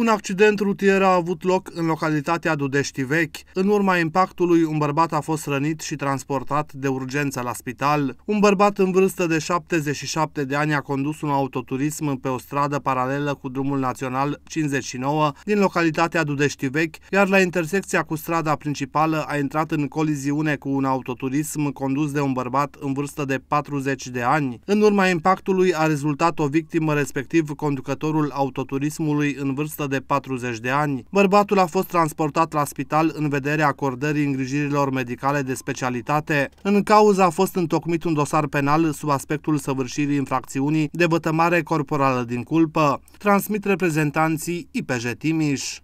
Un accident rutier a avut loc în localitatea Dudești Vechi. În urma impactului, un bărbat a fost rănit și transportat de urgență la spital. Un bărbat în vârstă de 77 de ani a condus un autoturism pe o stradă paralelă cu drumul național 59 din localitatea Dudești Vechi, iar la intersecția cu strada principală a intrat în coliziune cu un autoturism condus de un bărbat în vârstă de 40 de ani. În urma impactului a rezultat o victimă, respectiv conducătorul autoturismului în vârstă de 40 de ani. Bărbatul a fost transportat la spital în vederea acordării îngrijirilor medicale de specialitate. În cauză a fost întocmit un dosar penal sub aspectul săvârșirii infracțiunii de vătămare corporală din culpă, transmit reprezentanții IPJ Timiș.